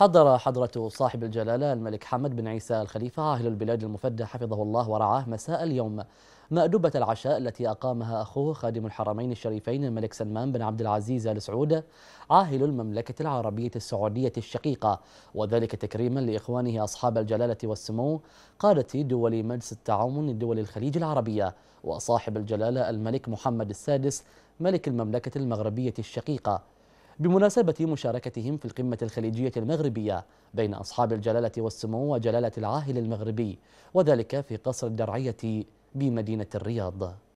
حضر حضرة صاحب الجلالة الملك حمد بن عيسى الخليفة عاهل البلاد المفدى حفظه الله ورعاه مساء اليوم مأدبة العشاء التي أقامها أخوه خادم الحرمين الشريفين الملك سلمان بن عبد العزيز آل سعود عاهل المملكة العربية السعودية الشقيقة وذلك تكريما لإخوانه أصحاب الجلالة والسمو قادة دول مجلس التعاون لدول الخليج العربية وصاحب الجلالة الملك محمد السادس ملك المملكة المغربية الشقيقة بمناسبة مشاركتهم في القمة الخليجية المغربية بين أصحاب الجلالة والسمو وجلالة العاهل المغربي وذلك في قصر الدرعية بمدينة الرياض